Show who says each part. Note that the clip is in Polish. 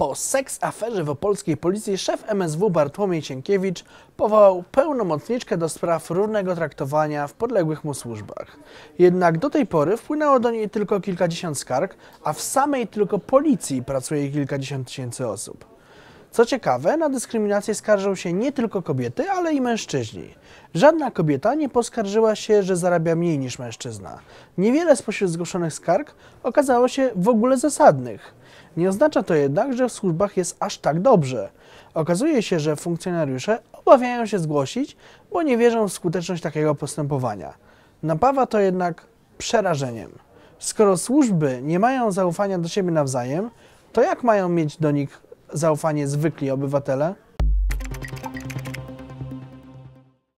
Speaker 1: Po seks-aferze w opolskiej policji szef MSW Bartłomiej Cienkiewicz powołał pełnomocniczkę do spraw równego traktowania w podległych mu służbach. Jednak do tej pory wpłynęło do niej tylko kilkadziesiąt skarg, a w samej tylko policji pracuje kilkadziesiąt tysięcy osób. Co ciekawe, na dyskryminację skarżą się nie tylko kobiety, ale i mężczyźni. Żadna kobieta nie poskarżyła się, że zarabia mniej niż mężczyzna. Niewiele spośród zgłoszonych skarg okazało się w ogóle zasadnych. Nie oznacza to jednak, że w służbach jest aż tak dobrze. Okazuje się, że funkcjonariusze obawiają się zgłosić, bo nie wierzą w skuteczność takiego postępowania. Napawa to jednak przerażeniem. Skoro służby nie mają zaufania do siebie nawzajem, to jak mają mieć do nich zaufanie zwykli obywatele?